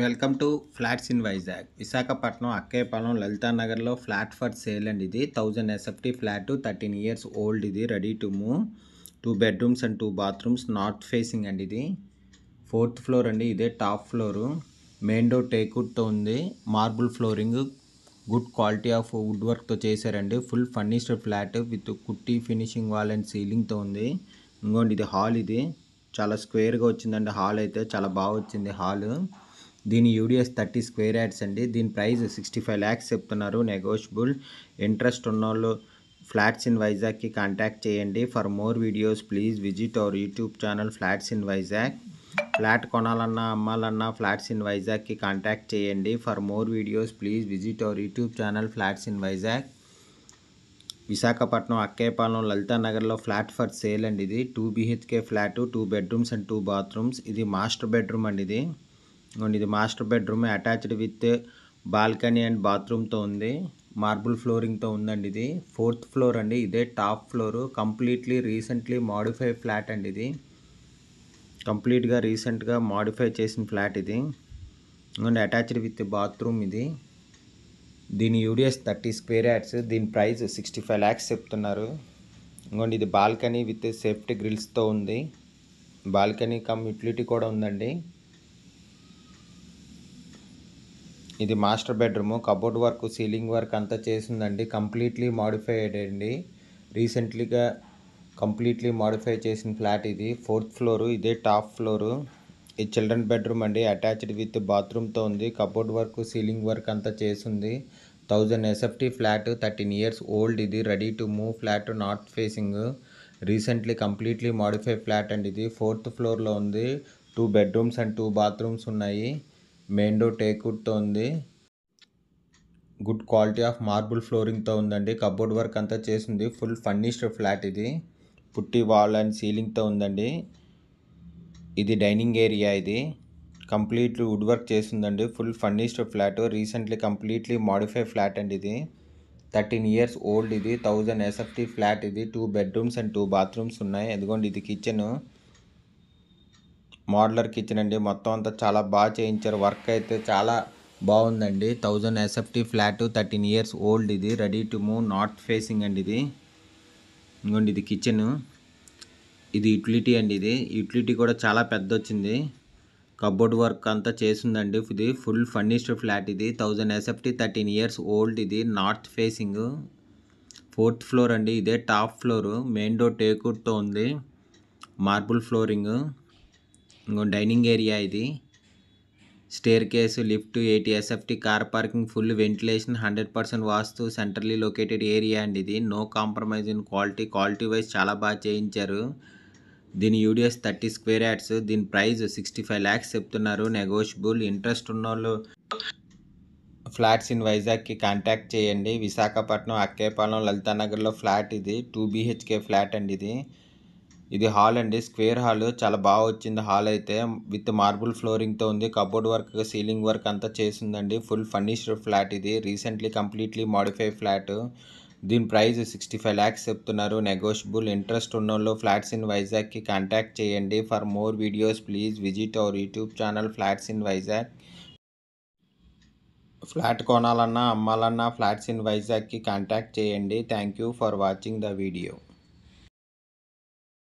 welcome to flats in Vizag Visakhapatnam Akkayyapalem Lalitha నగర్లో flat for sale and ఇది thousand SFT flat thirteen years old ఇది ready to move two bedrooms and two bathrooms north facing అండి ఇది fourth floor అండి ఇదే top floor main door టేకుడ్తో ఉంది marble flooring good quality of wood వర్క్తో చేశారండి ఫుల్ ఫర్నిష్డ్ ఫ్లాట్ విత్ కుట్టి ఫినిషింగ్ వాల్ అండ్ సీలింగ్తో ఉంది ఇంకోండి ఇది హాల్ ఇది చాలా స్క్వేర్గా వచ్చిందండి హాల్ అయితే చాలా బాగా వచ్చింది హాలు దీని యూడిఎస్ థర్టీ స్క్వేర్ యాడ్స్ అండి దీని ప్రైస్ సిక్స్టీ ఫైవ్ ల్యాక్స్ చెప్తున్నారు నెగోషియబుల్ ఇంట్రెస్ట్ ఉన్నోళ్ళు ఫ్లాట్స్ ఇన్ వైజాగ్కి కాంటాక్ట్ చేయండి for more videos please visit our YouTube channel flats in Vizag flat కొనాలన్నా అమ్మాలన్నా ఫ్లాట్స్ ఇన్ వైజాగ్కి కాంటాక్ట్ చేయండి for more videos please visit our YouTube channel flats in Vizag Visakhapatnam Akkayyapalem Lalitha నగర్లో flat for sale అండి ఇది two BHK flat two bedrooms and two bathrooms ఇది master bedroom అండి ఇది ఇది master bedroom attached with balcony and బాత్రూమ్తో ఉంది మార్బుల్ ఫ్లోరింగ్తో ఉందండి ఇది ఫోర్త్ ఫ్లోర్ అండి ఇదే top floor completely recently modify flat అండి ఇది కంప్లీట్గా రీసెంట్గా మాడిఫై చేసిన ఫ్లాట్ ఇది అండ్ అటాచ్డ్ విత్ బాత్రూమ్ ఇది దీని యూడిఎస్ థర్టీ స్క్వేర్ యాడ్స్ దీని ప్రైస్ సిక్స్టీ ఫైవ్ ల్యాక్స్ చెప్తున్నారు ఇంకోండి ఇది బాల్కనీ విత్ సేఫ్టీ గ్రిల్స్తో ఉంది బాల్కనీ కమ్ యూటిలిటీ కూడా ఉందండి ఇది master bedroom cupboard work ceiling work అంతా చేసిందండి కంప్లీట్లీ మాడిఫైడ్ అండి రీసెంట్లీగా కంప్లీట్లీ మాడిఫై చేసిన ఫ్లాట్ ఇది ఫోర్త్ ఫ్లోరు ఇదే టాప్ ఫ్లోరు ఇది చిల్డ్రన్ బెడ్రూమ్ అండి అటాచ్డ్ విత్ బాత్రూమ్తో ఉంది కబోర్డ్ వర్క్ సీలింగ్ వర్క్ అంతా చేసింది thousand SFT flat thirteen years old ఇది ready to move flat north facing recently completely modify flat అండి ఇది ఫోర్త్ ఫ్లోర్లో ఉంది two bedrooms and two bathrooms ఉన్నాయి మెయిన్ డోర్ టేక్వుడ్తో ఉంది గుడ్ క్వాలిటీ ఆఫ్ మార్బుల్ ఫ్లోరింగ్తో ఉందండి కబోర్డ్ వర్క్ అంతా చేసింది ఫుల్ ఫర్నిష్డ్ ఫ్లాట్ ఇది పుట్టి వాల్ అండ్ సీలింగ్తో ఉందండి ఇది డైనింగ్ ఏరియా ఇది కంప్లీట్లీ వుడ్ వర్క్ చేసిందండి full furnished flat recently completely modify flat అండి ఇది థర్టీన్ ఇయర్స్ ఓల్డ్ ఇది థౌజండ్ ఎస్ఎఫ్టీ ఫ్లాట్ ఇది two bedrooms and two bathrooms ఉన్నాయి ఎదుగోండి ఇది కిచెన్ మోడలర్ కిచెన్ అండి మొత్తం అంతా చాలా బాగా చేయించారు వర్క్ అయితే చాలా బాగుందండి thousand SFT flat thirteen years old ఇది ready to move north facing అండి ఇది ఇంకోండి ఇది కిచెన్ ఇది యూటిలిటీ అండి ఇది యూటిలిటీ కూడా చాలా పెద్ద వచ్చింది కబోర్డ్ వర్క్ అంతా చేసిందండి ఇది ఫుల్ ఫర్నిష్డ్ ఫ్లాట్ ఇది thousand SFT thirteen years old ఇది నార్త్ ఫేసింగ్ ఫోర్త్ ఫ్లోర్ అండి ఇదే టాప్ ఫ్లోరు మెయిన్ డోర్ టేకుడ్తో ఉంది మార్బుల్ ఫ్లోరింగ్ ఇంకో డైనింగ్ ఏరియా ఇది staircase lift eighty SFT SFT car parking full ventilation hundred percent vastu centrally located area అండి ఇది no compromise in quality quality wise చాలా బాగా చేయించారు దీని యూడిఎస్ థర్టీ స్క్వేర్ యాడ్స్ దీని ప్రైస్ సిక్స్టీ ఫైవ్ ల్యాక్స్ చెప్తున్నారు నెగోషియబుల్ ఇంట్రెస్ట్ ఉన్న ఫ్లాట్స్ ఇన్ వైజాగ్కి కాంటాక్ట్ చేయండి విశాఖపట్నం అక్కేపాలెం లలితానగర్లో ఫ్లాట్ ఇది టూ బీహెచ్కే ఫ్లాట్ అండి ఇది ఇది హాల్ అండి స్క్వేర్ హాల్ చాలా బాగా వచ్చింది హాల్ అయితే విత్ మార్బుల్ ఫ్లోరింగ్ తో ఉంది కబోర్డ్ వర్క్ సీలింగ్ వర్క్ అంతా చేసిందండి ఫుల్ ఫర్నిష్డ్ ఫ్లాట్ ఇది రీసెంట్లీ కంప్లీట్లీ మాడిఫై ఫ్లాట్ దీని ప్రైస్ సిక్స్టీ ఫైవ్ ల్యాక్స్ చెప్తున్నారు నెగోషియబుల్ ఇంట్రెస్ట్ ఉన్నోళ్ళు ఫ్లాట్స్ ఇన్ వైజాగ్కి కాంటాక్ట్ చేయండి for more videos please visit our YouTube channel flats in Vizag flat కొనాలన్నా అమ్మాలన్నా ఫ్లాట్స్ ఇన్ వైజాగ్కి కాంటాక్ట్ చేయండి thank you for watching the video